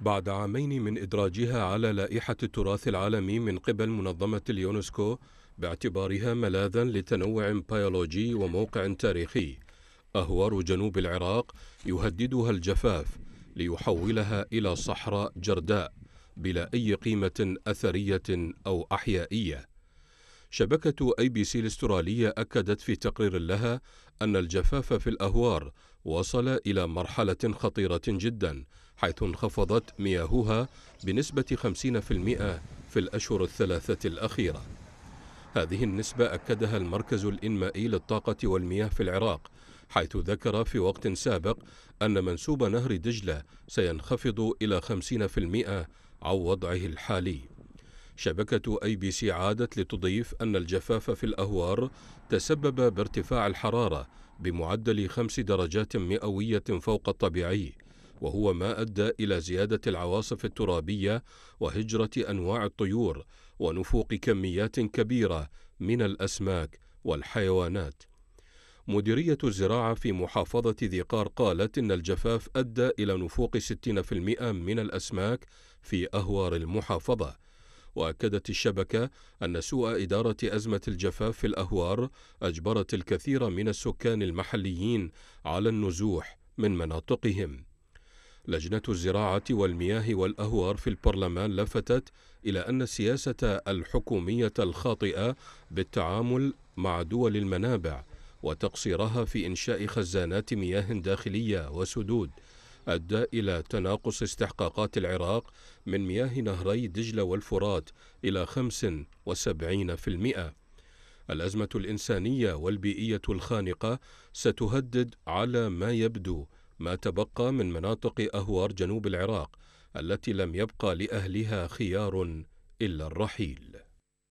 بعد عامين من إدراجها على لائحة التراث العالمي من قبل منظمة اليونسكو باعتبارها ملاذا لتنوع بيولوجي وموقع تاريخي أهوار جنوب العراق يهددها الجفاف ليحولها إلى صحراء جرداء بلا أي قيمة أثرية أو أحيائية شبكة أي بي سي الاسترالية أكدت في تقرير لها أن الجفاف في الأهوار وصل إلى مرحلة خطيرة جدا حيث انخفضت مياهها بنسبة 50% في الأشهر الثلاثة الأخيرة هذه النسبة أكدها المركز الإنمائي للطاقة والمياه في العراق حيث ذكر في وقت سابق أن منسوب نهر دجلة سينخفض إلى 50% عن وضعه الحالي شبكة أي بي سي عادت لتضيف أن الجفاف في الأهوار تسبب بارتفاع الحرارة بمعدل خمس درجات مئوية فوق الطبيعي وهو ما أدى إلى زيادة العواصف الترابية وهجرة أنواع الطيور ونفوق كميات كبيرة من الأسماك والحيوانات مديرية الزراعة في محافظة ذي قار قالت إن الجفاف أدى إلى نفوق 60% من الأسماك في أهوار المحافظة وأكدت الشبكة أن سوء إدارة أزمة الجفاف في الأهوار أجبرت الكثير من السكان المحليين على النزوح من مناطقهم. لجنة الزراعة والمياه والأهوار في البرلمان لفتت إلى أن السياسة الحكومية الخاطئة بالتعامل مع دول المنابع وتقصيرها في إنشاء خزانات مياه داخلية وسدود أدى إلى تناقص استحقاقات العراق من مياه نهري دجلة والفرات إلى 75%. الأزمة الإنسانية والبيئية الخانقة ستهدد على ما يبدو ما تبقى من مناطق أهوار جنوب العراق التي لم يبقى لأهلها خيار إلا الرحيل